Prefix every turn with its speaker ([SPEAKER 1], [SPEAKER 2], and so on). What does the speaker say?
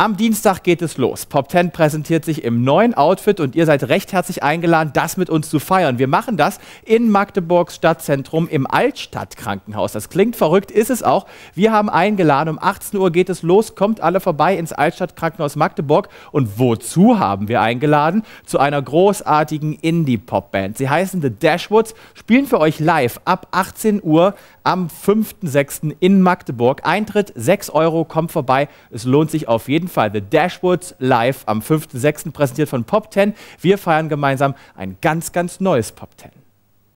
[SPEAKER 1] Am Dienstag geht es los. Pop 10 präsentiert sich im neuen Outfit und ihr seid recht herzlich eingeladen, das mit uns zu feiern. Wir machen das in Magdeburgs Stadtzentrum im Altstadtkrankenhaus. Das klingt verrückt, ist es auch. Wir haben eingeladen, um 18 Uhr geht es los. Kommt alle vorbei ins Altstadtkrankenhaus Magdeburg. Und wozu haben wir eingeladen? Zu einer großartigen Indie-Pop-Band. Sie heißen The Dashwoods, spielen für euch live ab 18 Uhr am 5.6. in Magdeburg. Eintritt 6 Euro, kommt vorbei. Es lohnt sich auf jeden Fall. Fall The Dashboards live am 5.6. präsentiert von Pop 10. Wir feiern gemeinsam ein ganz, ganz neues Pop 10.